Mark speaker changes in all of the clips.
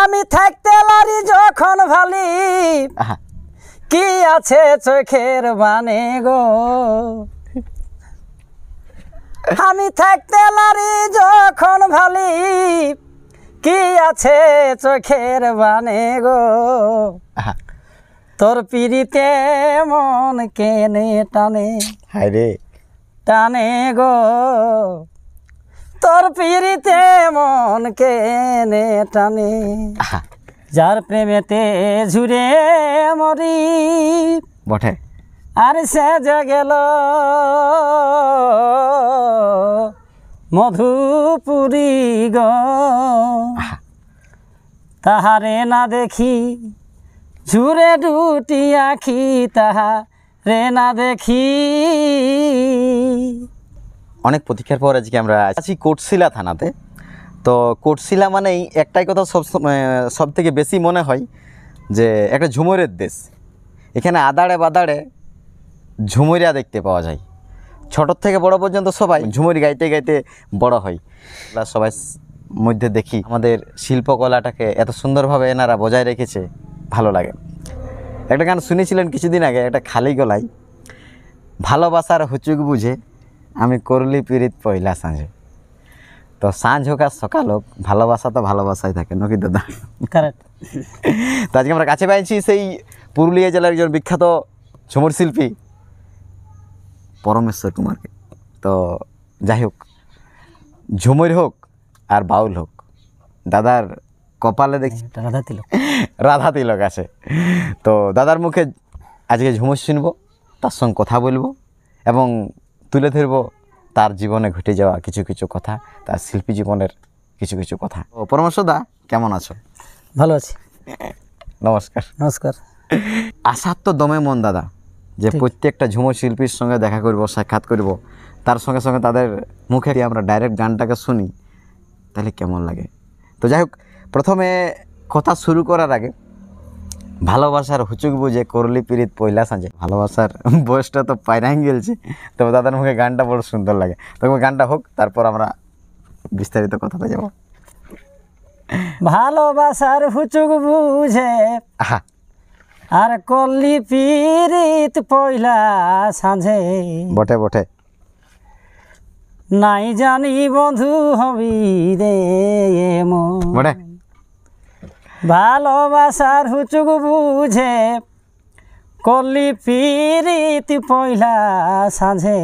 Speaker 1: আমি থাকতে লারি যখন ভালি কি আছে চোখের মানে গো আমি থাকতে লারি যখন ভালি কি আছে চোখের মানে গো তোর পিড়িতে মন কেনে টানে হায় রে টানে গো তোর পিড়িতে মন কেনে টানে যার প্রেমেতে ঝুরে মরি বটে আর সে যে গেল মধুপুরি গ তাহারে না দেখি ঝুরে দুটি আখি তাহা রে না দেখি
Speaker 2: অনেক প্রতীক্ষার পর আজকে আমরা আছি কোটশিলা থানাতে তো কোটশিলা মানেই একটাই কথা সব সব থেকে বেশি মনে হয় যে একটা ঝুমুরের দেশ এখানে আদাড়ে বাদাড়ে ঝুমুরিয়া দেখতে পাওয়া যায় ছোটোর থেকে বড় পর্যন্ত সবাই ঝুমুরি গাইতে গাইতে বড় হয় সবাই মধ্যে দেখি আমাদের শিল্পকলাটাকে এত সুন্দরভাবে এনারা বজায় রেখেছে ভালো লাগে একটা গান শুনেছিলেন কিছুদিন আগে একটা খালি গলায় ভালোবাসার হুচুক বুঝে আমি করলি পীড়িত পয়লা সাঁঝে তো সাঁঝ হোক আর সকাল হোক ভালোবাসা তো ভালোবাসাই থাকে নাকি দাদা কারেক্ট তো আজকে আমরা কাছে পাইছি সেই পুরুলিয়া জেলার একজন বিখ্যাত ঝুমুর শিল্পী পরমেশ্বর কুমারকে তো যাই হোক ঝুমুর হোক আর বাউল হোক দাদার কপালে দেখছি রাধা তিলক রাধা তিলক আছে তো দাদার মুখে আজকে ঝুমুর শুনবো তার সঙ্গে কথা বলবো এবং তুলে ধরব তার জীবনে ঘটে যাওয়া কিছু কিছু কথা তার শিল্পী জীবনের কিছু কিছু কথা ও দা কেমন আছো ভালো আছি নমস্কার নমস্কার আসার তো দমে মন দাদা যে প্রত্যেকটা ঝুমুর শিল্পীর সঙ্গে দেখা করব সাক্ষাৎ করব তার সঙ্গে সঙ্গে তাদের মুখে আমরা ডাইরেক্ট গানটাকে শুনি তাহলে কেমন লাগে তো যাই হোক প্রথমে কথা শুরু করার আগে ভালোবাসার হুচুক বুঝে করলি পিরিত পয়লা সাঁজে ভালোবাসার বয়সটা তো পায়রাই গেলছে তবে দাদার মুখে গানটা বড় সুন্দর লাগে তবে গানটা হোক তারপর আমরা বিস্তারিত কথাতে যাব
Speaker 1: ভালোবাসার হুচুক বুঝে আর করলি পিরিত পয়লা সাঁঝে বটে বটে নাই জানি বন্ধু হবি রে মনে ভালোবাসার হুচুক বুঝে কলি পিরিত পয়লা সাঁঝে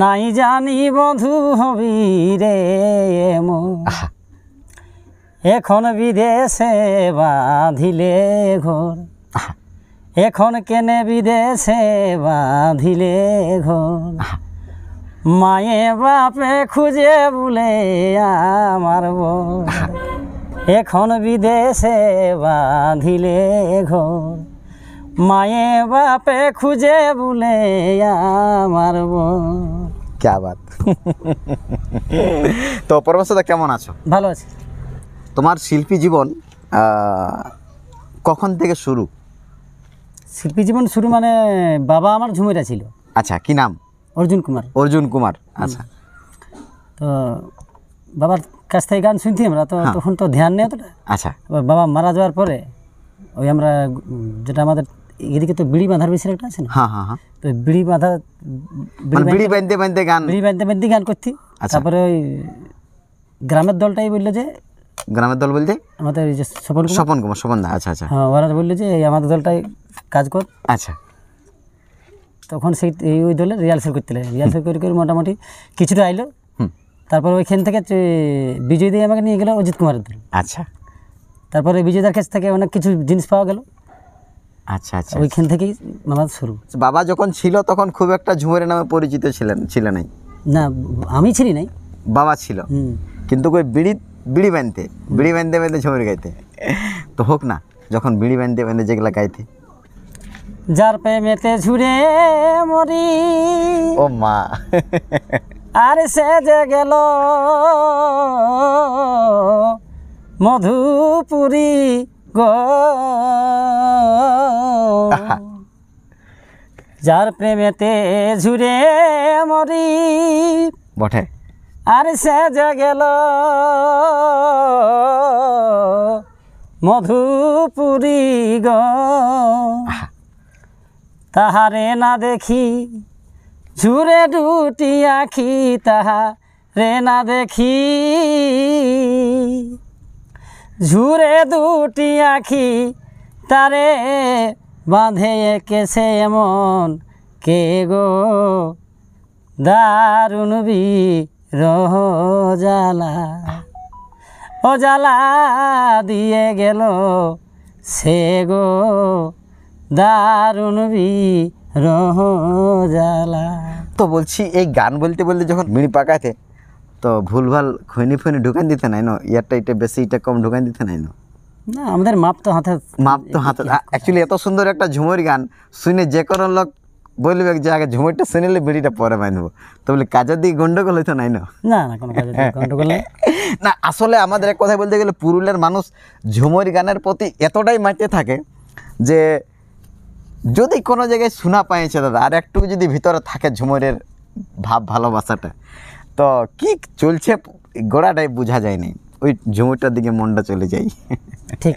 Speaker 1: নাই জানি বধু হবি রে মো এখন বিদেশে বাঁধিলে ঘর এখন কেনে বিদেশে বাঁধিলে ঘর মায়ে বাপে খুঁজে বলে আমার বউ এখন বিদেশে বাঁধিলে ঘর মায়ে বাপে খুঁজে বলে আমার
Speaker 2: ক্যা বাত তো পরমেশ্বরদা কেমন আছো ভালো আছি তোমার শিল্পী জীবন কখন থেকে শুরু শিল্পী জীবন শুরু মানে বাবা আমার ঝুমেরা ছিল আচ্ছা কি নাম অর্জুন কুমার অর্জুন কুমার আচ্ছা
Speaker 1: তো বাবার কাছ থেকে গান শুনছি আমরা তো হ্যাঁ। তখন তো ধ্যান নেই অতটা আচ্ছা বাবা মারা যাওয়ার পরে ওই আমরা যেটা আমাদের এদিকে তো বিড়ি বাঁধার বেশি একটা আছে না হ্যাঁ, হ্যাঁ, তো বিড়ি বাঁধা মানে বিড়ি বাঁধতে বাঁধতে গান বিড়ি বাঁধতে বাঁধতে গান করছি আচ্ছা। তারপরে ওই গ্রামের দলটাই বললো যে
Speaker 2: গ্রামের দল বলতে আমাদের যে স্বপন স্বপন কুমার স্বপন দা আচ্ছা আচ্ছা
Speaker 1: হ্যাঁ ওরা বললো যে আমাদের দলটাই কাজ কর আচ্ছা তখন সেই ওই দলে রিহার্সাল করতে লাগে রিহার্সাল করে করে মোটামুটি কিছুটা আইলো তারপর ওইখান থেকে বিজয় দিয়ে আমাকে নিয়ে গেল অজিত কুমারের দল আচ্ছা তারপরে বিজয়দার কাছ থেকে অনেক কিছু জিনিস পাওয়া গেল
Speaker 2: আচ্ছা, আচ্ছা আচ্ছা ওইখান থেকেই আমার শুরু আচ্ছা, বাবা যখন ছিল তখন খুব একটা ঝুমের নামে পরিচিত ছিলেন ছিল নাই না আমি ছিলি নাই বাবা ছিল কিন্তু ওই বিড়ি বিড়ি বেঁধতে বিড়ি বেঁধে বেঁধে ঝুমের গাইতে তো হোক না যখন বিড়ি বেঁধে বেঁধে যেগুলা গাইতে
Speaker 1: যার প্রেমেতে ঝুরে মরি ও মা আর সে যে গেল মধুপুরি গো যার প্রেমেতে ঝুরে মরি বটে আর সে যে গেল মধুপুরি গ তাহারে না দেখি জুড়ে দুটি আখি তাহা রে না দেখি ঝুরে দুটি আখি তারে বাঁধে কেসে এমন কে গো দারুণ বি রহ অজালা দিয়ে গেল সে গো
Speaker 2: দারুণ বি রহজালা তো বলছি এই গান বলতে বলতে যখন মিড়ি পাকাতে তো ভুলভাল খৈনি ফৈনি ঢুকান দিতে নাই না ইয়ারটা এটা বেশি এটা কম ঢুকান দিতে নাই না না আমাদের মাপ তো হাতে মাপ তো হাতে অ্যাকচুয়ালি এত সুন্দর একটা ঝুমুর গান শুনে যে কোনো লোক বলবে যে আগে ঝুমুরটা শুনিলে বিড়িটা পরে বাঁধব তো বলি কাজের দিকে গন্ডগোল হইতো নাই না না না কোনো কাজের গন্ডগোল না আসলে আমাদের এক কথাই বলতে গেলে পুরুলিয়ার মানুষ ঝুমুর গানের প্রতি এতটাই মাইতে থাকে যে যদি কোনো জায়গায় শোনা পাইছে দাদা আর একটু যদি ভিতরে থাকে ঝুমরের ভাব ভালোবাসাটা তো কি চলছে গোড়াটাই বোঝা যায় নি ওই ঝুমুরটার দিকে মনটা চলে যায় ঠিক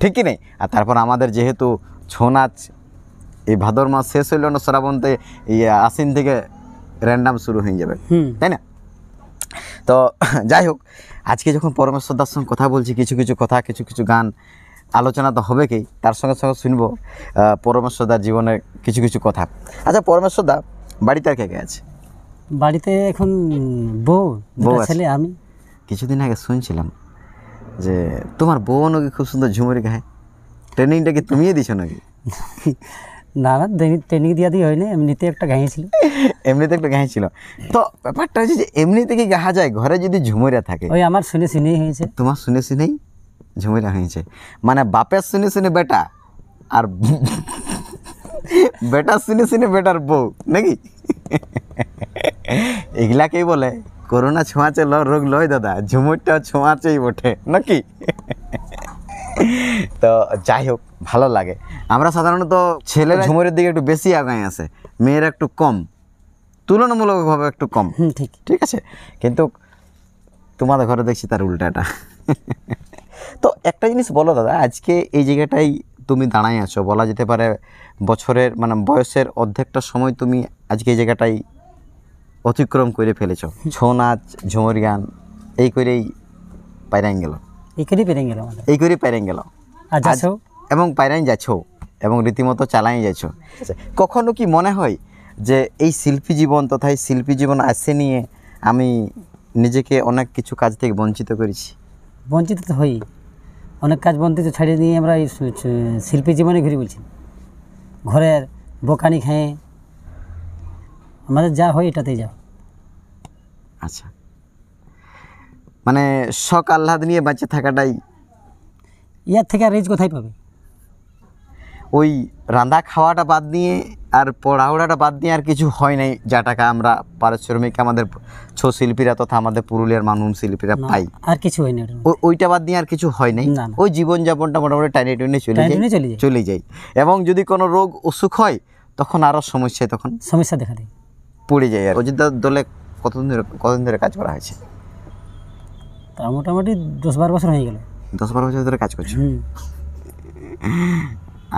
Speaker 2: ঠিকই নেই আর তারপর আমাদের যেহেতু ছৌ নাচ এই ভাদর মাস শেষ হইল না শ্রাবণতে এই আশ্বিন থেকে র্যান্ডাম শুরু হয়ে যাবে তাই না তো যাই হোক আজকে যখন পরমেশ্বর দাস সঙ্গে কথা বলছি কিছু কিছু কথা কিছু কিছু গান আলোচনা তো হবে কি তার সঙ্গে সঙ্গে শুনবো দা জীবনের কিছু কিছু কথা আচ্ছা পরমেশ্বর দা বাড়িতে আর কে কে আছে
Speaker 1: বাড়িতে এখন বউ বউ ছেলে আমি
Speaker 2: কিছুদিন আগে শুনছিলাম যে তোমার বউ নাকি খুব সুন্দর ঝুমুরি গায় ট্রেনিংটা কি তুমিই দিছো নাকি না না ট্রেনিং দিয়া দিয়ে হয়নি এমনিতে একটা গাইছিল এমনিতে একটা গাইছিল তো ব্যাপারটা হচ্ছে যে এমনিতে কি গাহা যায় ঘরে যদি ঝুমুরা থাকে ওই আমার শুনে শুনেই হয়েছে তোমার শুনে শুনেই ঝুমিরা হয়েছে মানে বাপের শুনে শুনে বেটা আর বেটা শুনে শুনে বেটার বউ নাকি এগুলাকেই বলে করোনা ছোঁয়াচে ল রোগ লয় দাদা ঝুমুরটা ছোঁয়াচেই বটে নাকি তো যাই হোক ভালো লাগে আমরা সাধারণত ছেলে ঝুমুরের দিকে একটু বেশি আগায় আছে মেয়েরা একটু কম তুলনামূলকভাবে একটু কম ঠিক ঠিক আছে কিন্তু তোমাদের ঘরে দেখছি তার উল্টাটা তো একটা জিনিস বলো দাদা আজকে এই জায়গাটাই তুমি দাঁড়ায় আছো বলা যেতে পারে বছরের মানে বয়সের অর্ধেকটা সময় তুমি আজকে এই জায়গাটাই অতিক্রম করে ফেলেছ ছৌ নাচ ঝুমুর গান এই করেই পায়রাইন গেল এই করেই পেরে গেল এই করেই পায়রাইন গেল যাচ্ছ এবং পায়রাইন যাচ্ছ এবং রীতিমতো চালাই যাচ্ছ আচ্ছা, কখনো কি মনে হয় যে এই শিল্পী জীবন তথা এই শিল্পী জীবন আসে নিয়ে আমি নিজেকে অনেক কিছু কাজ থেকে বঞ্চিত করেছি
Speaker 1: বঞ্চিত তো হই অনেক কাজ তো ছাড়িয়ে নিয়ে আমরা এই শিল্পী জীবনে ঘুরে বলছি ঘরের বোকানি খেয়ে আমাদের যা হয় এটাতেই যাও
Speaker 2: আচ্ছা মানে শখ আহ্লাদ নিয়ে বাঁচে থাকাটাই ইয়ার থেকে আর রেজ কোথায় পাবে ওই রান্না খাওয়াটা বাদ দিয়ে আর পড়াওড়াটা বাদ দিয়ে আর কিছু হয় নাই যা টাকা আমরা পারিশ্রমিক আমাদের ছৌ শিল্পীরা তথা আমাদের পুরুলিয়ার মানুষ শিল্পীরা পাই আর কিছু হয় না ওইটা বাদ দিয়ে আর কিছু হয় নাই ওই জীবনযাপনটা মোটামুটি টাইনে টুনে চলে যায় চলে যায় এবং যদি কোনো রোগ অসুখ হয় তখন আরও সমস্যায় তখন সমস্যা দেখা দেয় পড়ে যায় আর অযোধ্যা দলে কতদিন ধরে কতদিন ধরে কাজ করা হয়েছে
Speaker 1: তা মোটামুটি দশ বারো বছর হয়ে গেল
Speaker 2: দশ বারো বছর ধরে কাজ করছি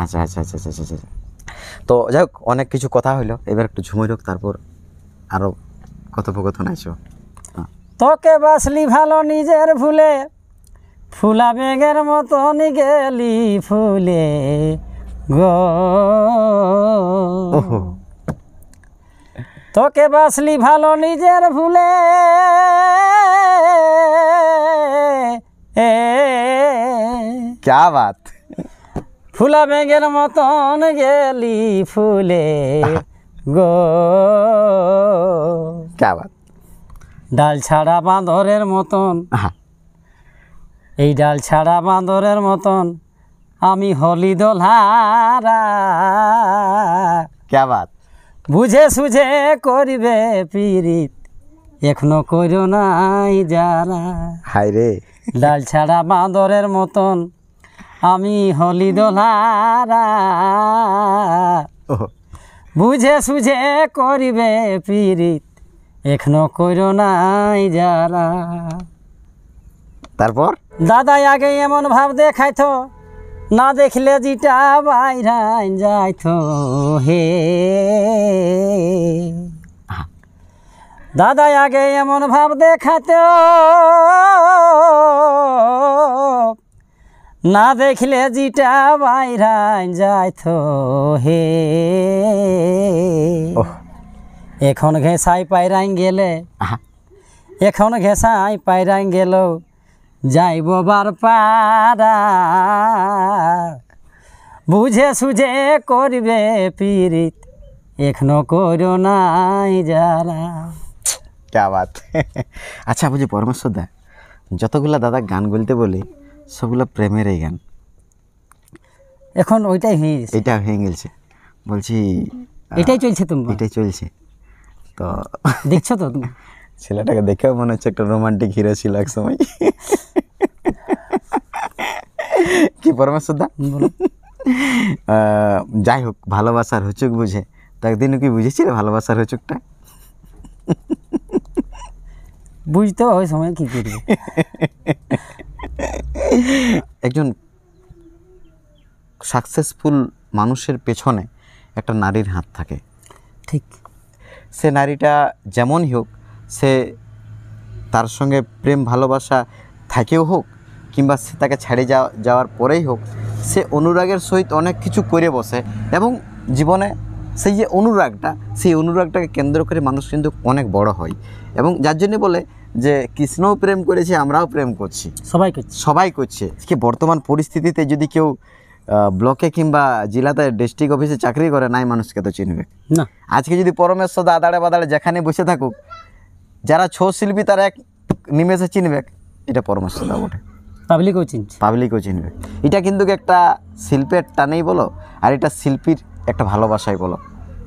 Speaker 2: আচ্ছা আচ্ছা আচ্ছা আচ্ছা আচ্ছা, আচ্ছা। তো যাই হোক অনেক কিছু কথা হইলো এবার একটু ঝুমে রোক তারপর আরও কথোপকথন আইসো
Speaker 1: হ্যাঁ। তোকে বাসলি ভালো নিজের ভুলে ফুলা বেগের মতন গেলি ফুলে গো তোকে বাসলি ভালো নিজের ভুলে
Speaker 2: क्या বাত ফুলা ব্যাঙের
Speaker 1: মতন গেলি ফুলে গো ডাল ছাড়া বাঁদরের মতন এই ডাল ছাড়া বাঁদরের মতন আমি হলি দোলহারা ক্যা বাত বুঝে সুঝে করিবে পীড়িত এখনো করো নাই যারা হায় রে ডাল ছাড়া বাঁদরের মতন আমি হলি দোলারা বুঝে সুঝে করিবে পীড়িত এখনো কইর নাই যারা তারপর দাদা আগে এমন ভাব দেখাইত না দেখলে জিটা বাইরাই যাইত হে দাদা আগে এমন ভাব দেখাত না দেখলে জিটা বাইরা যাইতো হে এখন ঘেঁসাই পায়রাই গেলে এখন ঘেঁসাই পায়রাই গেল যাইব বার পারা বুঝে সুঝে করবে পীড়িত এখনো করো নাই যারা
Speaker 2: ক্যা আচ্ছা বুঝি পরমেশ্বর দা যতগুলা দাদা গান বলতে বলি সবগুলো প্রেমের এই গান এখন ওইটাই হয়ে গেছে এটা হয়ে গেছে বলছি এটাই চলছে তুমি এটাই চলছে তো দেখছো তো তুমি ছেলেটাকে দেখেও মনে হচ্ছে একটা রোমান্টিক হিরো ছিল এক সময় কি পরমেশ্বর দা যাই হোক ভালোবাসার হুচুক বুঝে তো একদিনও কি বুঝেছিলে ভালোবাসার হুচুকটা বুঝতে ওই সময় কি করবে একজন সাকসেসফুল মানুষের পেছনে একটা নারীর হাত থাকে ঠিক সে নারীটা যেমনই হোক সে তার সঙ্গে প্রেম ভালোবাসা থাকেও হোক কিংবা সে তাকে ছেড়ে যাওয়া যাওয়ার পরেই হোক সে অনুরাগের সহিত অনেক কিছু করে বসে এবং জীবনে সেই যে অনুরাগটা সেই অনুরাগটাকে কেন্দ্র করে মানুষ কিন্তু অনেক বড় হয় এবং যার জন্য বলে যে কৃষ্ণও প্রেম করেছে আমরাও প্রেম করছি সবাই করছে সবাই করছে কি বর্তমান পরিস্থিতিতে যদি কেউ ব্লকে কিংবা জেলাতে ডিস্ট্রিক্ট অফিসে চাকরি করে নাই মানুষকে তো চিনবে না আজকে যদি পরমেশ্বর আদাড়ে বাদাড়ে যেখানে বসে থাকুক যারা ছৌ শিল্পী তারা এক নিমেষে চিনবে এটা পরমেশ্বর দা বটে পাবলিকও চিনছে পাবলিকও চিনবে এটা কিন্তু একটা শিল্পের টানেই বলো আর এটা শিল্পীর একটা ভালোবাসাই বলো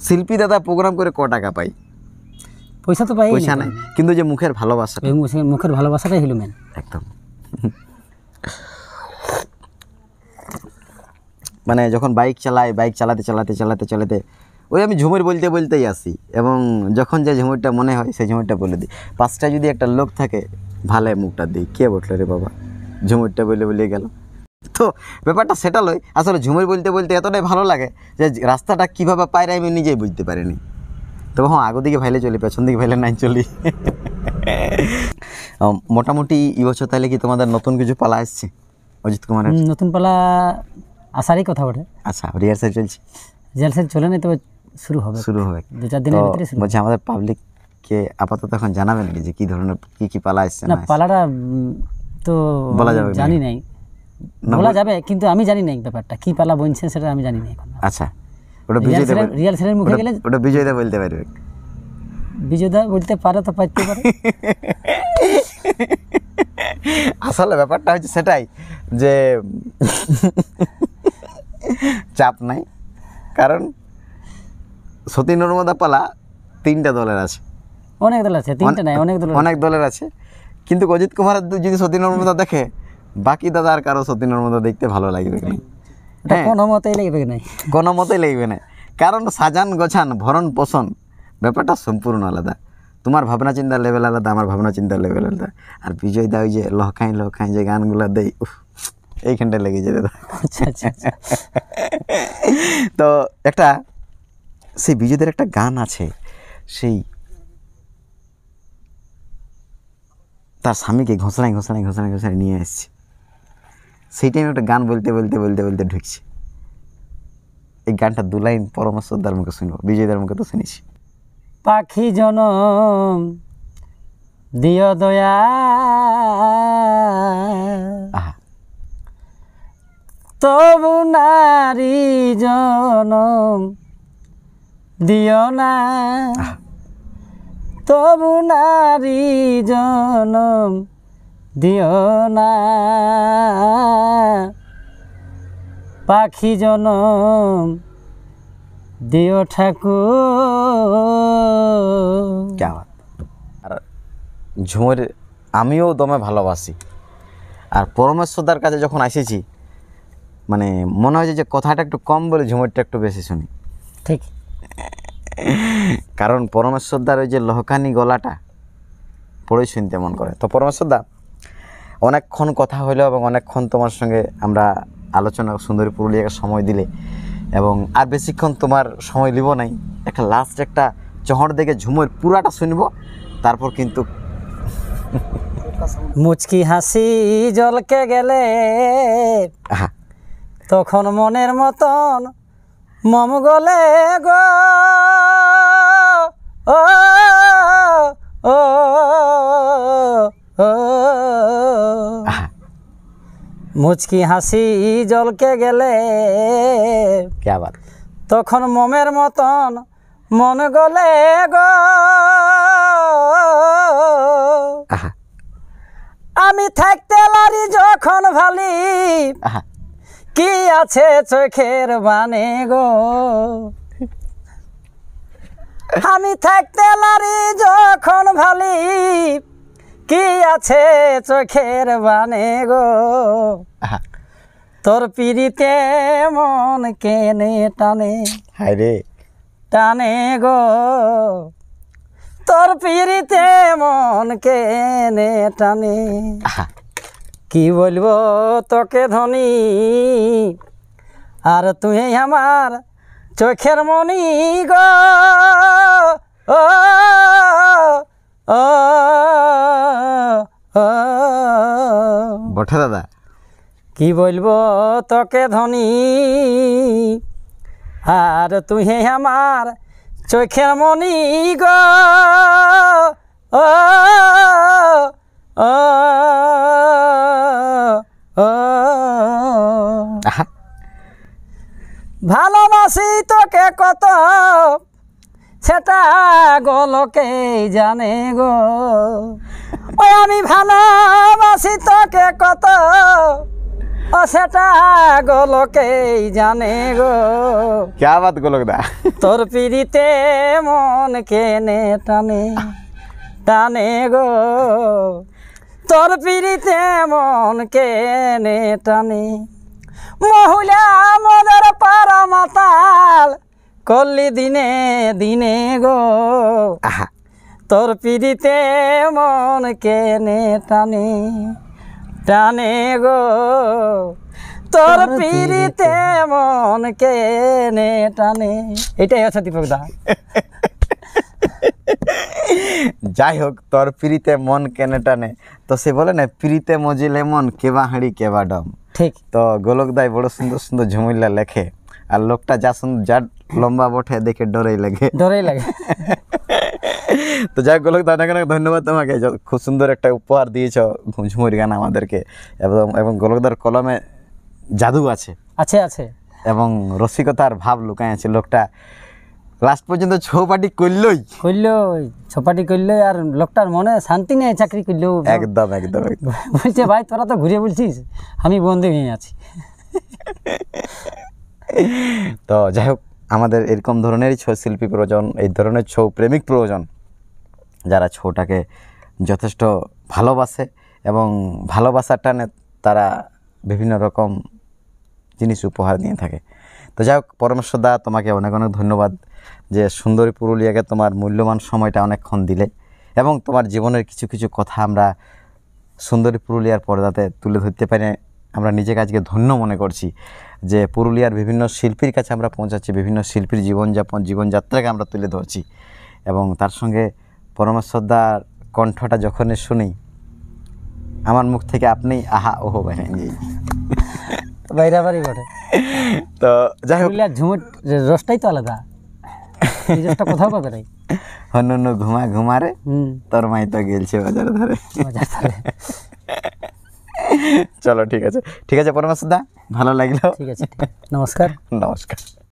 Speaker 2: শিল্পী দাদা প্রোগ্রাম করে ক টাকা পাই
Speaker 1: পয়সা তো পাই পয়সা নাই
Speaker 2: কিন্তু যে মুখের ভালোবাসা
Speaker 1: মুখের ভালোবাসাটাই হলো মেন
Speaker 2: একদম মানে যখন বাইক চালাই বাইক চালাতে চালাতে চালাতে চালাতে ওই আমি ঝুমুর বলতে বলতেই আসি এবং যখন যে ঝুমুরটা মনে হয় সেই ঝুমুরটা বলে দিই পাঁচটা যদি একটা লোক থাকে ভালো মুখটা দিই কে বটলো রে বাবা ঝুমুরটা বলে বলে গেল তো ব্যাপারটা সেটা লই আসলে ঝুমুর বলতে বলতে এতটাই ভালো লাগে যে রাস্তাটা কীভাবে পায় আমি নিজেই বুঝতে পারিনি তবে হ্যাঁ আগের দিকে ভাইলে চলি পেছন দিকে ভাইলে নাই চলি মোটামুটি বছর তাহলে কি তোমাদের নতুন কিছু পালা আসছে অজিত কুমারের
Speaker 1: নতুন পালা আসারই কথা বটে
Speaker 2: আচ্ছা রিহার্সাল চলছে
Speaker 1: রিহার্সাল চলে নাই তবে শুরু হবে শুরু
Speaker 2: হবে দু চার দিনের ভিতরে বলছি আমাদের পাবলিককে আপাতত এখন জানাবেন যে কী ধরনের কী কী পালা আসছে না
Speaker 1: পালাটা তো বলা যাবে জানি নাই বলা যাবে কিন্তু আমি জানি নাই ব্যাপারটা কি পালা বইছে সেটা আমি জানি নাই এখন
Speaker 2: আচ্ছা ওটা বিজয়দা রিয়াল সেনের মুখে গেলে ওটা বিজয়দা বলতে পারবে
Speaker 1: বিজয়দা বলতে পারে তো পারতে পারে
Speaker 2: আসলে ব্যাপারটা হচ্ছে সেটাই যে চাপ নাই কারণ সতী নর্মদা পালা তিনটা দলের আছে অনেক দল আছে তিনটা নাই অনেক দল অনেক দলের আছে কিন্তু অজিত কুমার যদি সতী নর্মদা দেখে বাকি দাদা আর কারো সতী নর্মদা দেখতে ভালো লাগবে না কোনো মতেই লাগবে না কোনো মতেই লাগবে না কারণ সাজান গোছান ভরণ পোষণ ব্যাপারটা সম্পূর্ণ আলাদা তোমার ভাবনা চিন্তা লেভেল আলাদা আমার ভাবনা চিন্তা লেভেল আলাদা আর বিজয় দা ওই যে লহখাই লহখাই যে গানগুলো দেয় উফ এইখানটা লেগে যায় দাদা আচ্ছা, আচ্ছা, আচ্ছা। তো একটা সেই বিজয়দের একটা গান আছে সেই তার স্বামীকে ঘোষণায় ঘোষণায় ঘোষণায় ঘোষণায় নিয়ে এসছে সেই টাইমে একটা গান বলতে বলতে বলতে বলতে ঢুকছে এই গানটা দু লাইন পরমেশ্বরদার মুখে শুনবো বিজয়দার মুখে তো শুনেছি
Speaker 1: পাখি জনম দিয় দয়া তবু নারী জনম দিয় না তবু নারী জনম দিও না পাখি জনম
Speaker 2: দিও ঠাকুর আর ঝুমুর আমিও দমে ভালোবাসি আর পরমেশ্বরদার কাছে যখন এসেছি মানে মনে হয় যে কথাটা একটু কম বলে ঝুমুরটা একটু বেশি শুনি ঠিক কারণ পরমেশ্বরদার ওই যে লহকানি গলাটা পড়েই শুনতে মন করে তো পরমেশ্বরদা অনেকক্ষণ কথা হইলো এবং অনেকক্ষণ তোমার সঙ্গে আমরা আলোচনা সুন্দরী পুরুলিয়াকে সময় দিলে এবং আর বেশিক্ষণ তোমার সময় নিব নাই একটা লাস্ট একটা চহর দেখে ঝুমুর পুরাটা শুনবো তারপর কিন্তু
Speaker 1: মুচকি হাসি জলকে গেলে তখন মনের মতন মম গলে গো ও ও মুচকি হাসি জলকে গেলে আবার তখন মমের মতন মন গলে গো আমি থাকতে লারি যখন ভালি কি আছে চোখের বানে গো আমি থাকতে লারি যখন ভালি কি আছে চোখের বানে গো তোর পিড়িতে মন কেনে টানে হায়রে টানে গো তোর পিড়িতে মন কেনে টানে কি বলবো তোকে ধনী আর তুই আমার চোখের মনি গো বঠা দাদা কি বলবো তোকে ধনী আর তুই আমার চোখের মনি গ ভালোবাসি তোকে কত সেটা গোলকে জানে গো ও আমি ভালোবাসি তোকে কত ও সেটা গোলকে জানে গো
Speaker 2: ক্যা বাত গোলক দা
Speaker 1: তোর পিড়িতে মন কেনে টানে টানে গো তোর পিড়িতে মন কেনে টানে মহুলা মদের পারা মাতাল কলি দিনে দিনে গো আহা তোর পিড়িতে মন কেনে টানে টানে গো তোর পিড়িতে মন কেনে টানে
Speaker 2: এটাই আছে দীপক দা যাই হোক তোর পিড়িতে মন কেনে টানে তো সে বলে না পিড়িতে মজিলে মন কেবা হাঁড়ি কেবা ডম ঠিক তো গোলকদাই বড় সুন্দর সুন্দর ঝুমিল্লা লেখে আর লোকটা যা যা লম্বা বটে দেখে ডরেই লাগে ডরেই লাগে তো যাই হোক অনেক অনেক ধন্যবাদ তোমাকে খুব সুন্দর একটা উপহার দিয়েছ ঝুমুর গান আমাদেরকে এবং এবং গোলকদার কলমে জাদু আছে আছে আছে এবং রসিকতার ভাব লুকায় আছে লোকটা লাস্ট পর্যন্ত ছৌপাটি করলই করলই ছৌপাটি
Speaker 1: করলই আর লোকটার মনে শান্তি নেই চাকরি করলেও একদম একদম বলছে ভাই তোরা তো ঘুরে বলছিস আমি বন্ধু হয়ে আছি
Speaker 2: তো যাই হোক আমাদের এরকম ধরনেরই ছৌ শিল্পী প্রয়োজন এই ধরনের ছৌ প্রেমিক প্রয়োজন যারা ছৌটাকে যথেষ্ট ভালোবাসে এবং ভালোবাসার টানে তারা বিভিন্ন রকম জিনিস উপহার দিয়ে থাকে তো যাই হোক পরমেশ্বরদা তোমাকে অনেক অনেক ধন্যবাদ যে সুন্দরী পুরুলিয়াকে তোমার মূল্যবান সময়টা অনেকক্ষণ দিলে এবং তোমার জীবনের কিছু কিছু কথা আমরা সুন্দরী পুরুলিয়ার পর্দাতে তুলে ধরতে পারি আমরা নিজেকে আজকে ধন্য মনে করছি যে পুরুলিয়ার বিভিন্ন শিল্পীর কাছে আমরা পৌঁছাচ্ছি বিভিন্ন শিল্পীর জীবনযাপন জীবনযাত্রাকে আমরা তুলে ধরছি এবং তার সঙ্গে পরমেশ্বরদার কণ্ঠটা যখনই শুনি আমার মুখ থেকে আপনি আহা ওহো বাইরেন
Speaker 1: বাইরাবাড়ি বটে
Speaker 2: তো যাই হোক ঝুমুট
Speaker 1: রসটাই তো আলাদা কোথাও পাবে নাই
Speaker 2: অন্য ঘুমা ঘুমারে তোর মাই তো গেলছে বাজারে ধরে বাজার ধরে চলো ঠিক আছে ঠিক আছে পরমেশ্বর দা ভালো লাগলো ঠিক আছে নমস্কার নমস্কার